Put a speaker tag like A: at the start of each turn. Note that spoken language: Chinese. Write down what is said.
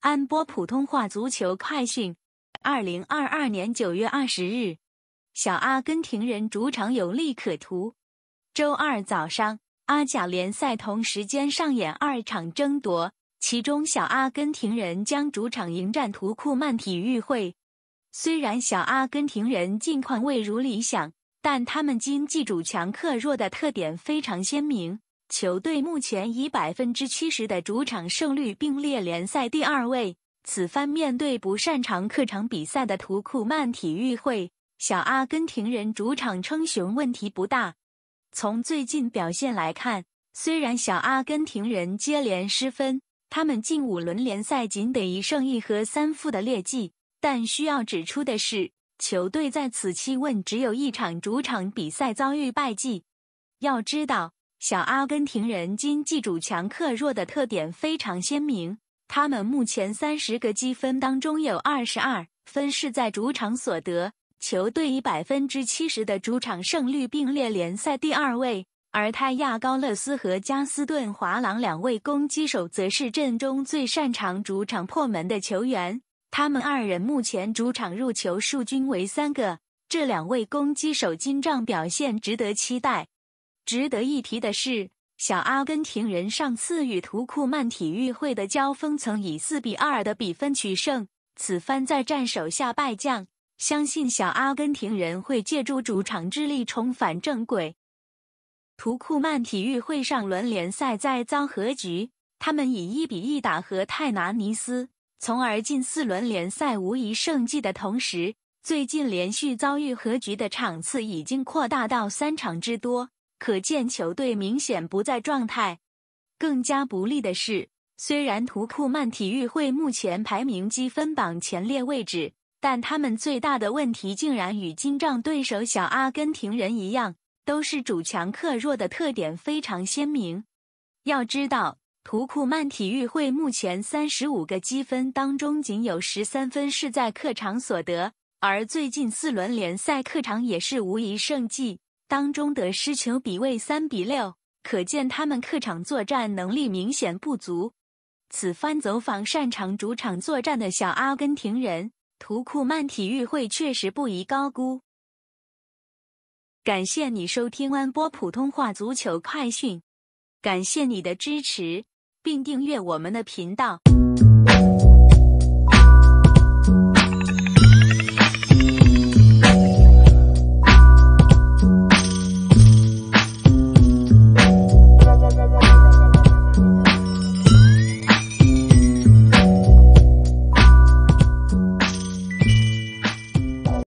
A: 安播普通话足球快讯：二零二二年九月二十日，小阿根廷人主场有利可图。周二早上，阿甲联赛同时间上演二场争夺，其中小阿根廷人将主场迎战图库曼体育会。虽然小阿根廷人近况未如理想，但他们今济主强客弱的特点非常鲜明。球队目前以百分之七十的主场胜率并列联赛第二位。此番面对不擅长客场比赛的图库曼体育会，小阿根廷人主场称雄问题不大。从最近表现来看，虽然小阿根廷人接连失分，他们近五轮联赛仅得一胜一和三负的劣迹，但需要指出的是，球队在此期问只有一场主场比赛遭遇败绩。要知道。小阿根廷人今季主强客弱的特点非常鲜明。他们目前三十个积分当中有二十二分是在主场所得，球队以百分之七十的主场胜率并列联赛第二位。而泰亚高勒斯和加斯顿·华朗两位攻击手则是阵中最擅长主场破门的球员。他们二人目前主场入球数均为三个，这两位攻击手今仗表现值得期待。值得一提的是，小阿根廷人上次与图库曼体育会的交锋曾以四比二的比分取胜。此番再战手下败将，相信小阿根廷人会借助主场之力重返正轨。图库曼体育会上轮联赛再遭和局，他们以一比一打和泰拿尼斯，从而近四轮联赛无一胜绩的同时，最近连续遭遇和局的场次已经扩大到三场之多。可见球队明显不在状态，更加不利的是，虽然图库曼体育会目前排名积分榜前列位置，但他们最大的问题竟然与金帐对手小阿根廷人一样，都是主强客弱的特点非常鲜明。要知道，图库曼体育会目前三十五个积分当中，仅有十三分是在客场所得，而最近四轮联赛客场也是无一胜绩。当中的失球比为三比六，可见他们客场作战能力明显不足。此番走访擅长主场作战的小阿根廷人图库曼体育会，确实不宜高估。感谢你收听安波普通话足球快讯，感谢你的支持，并订阅我们的频道。